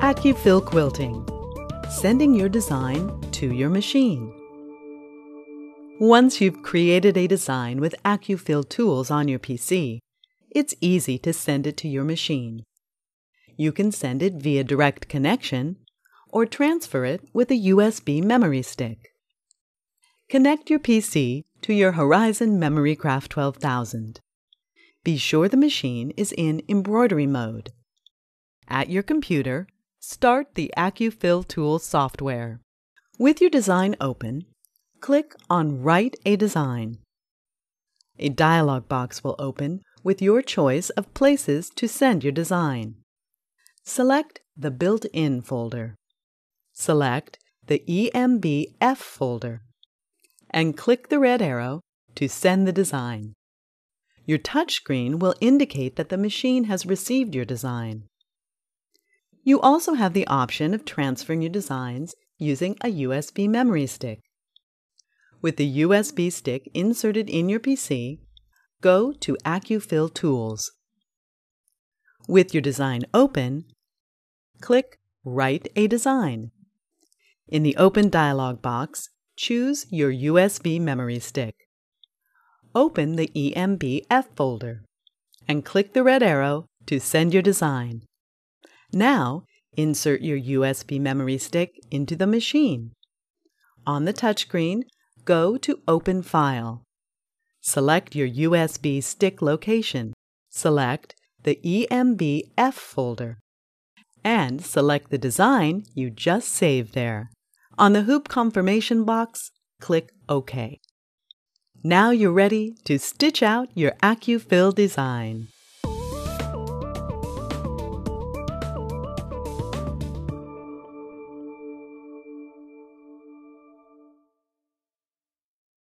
AccuFill Quilting, sending your design to your machine. Once you've created a design with AccuFill tools on your PC, it's easy to send it to your machine. You can send it via direct connection or transfer it with a USB memory stick. Connect your PC to your Horizon Memory Craft 12000. Be sure the machine is in embroidery mode. At your computer, Start the AccuFill tool software. With your design open, click on Write a Design. A dialog box will open with your choice of places to send your design. Select the Built-in folder. Select the EMBF folder and click the red arrow to send the design. Your touchscreen will indicate that the machine has received your design. You also have the option of transferring your designs using a USB memory stick. With the USB stick inserted in your PC, go to AccuFill Tools. With your design open, click Write a Design. In the Open dialog box, choose your USB memory stick. Open the EMBF folder and click the red arrow to send your design. Now, insert your USB memory stick into the machine. On the touchscreen, go to Open File. Select your USB stick location. Select the EMBF folder. And select the design you just saved there. On the hoop confirmation box, click OK. Now you're ready to stitch out your AccuFill design.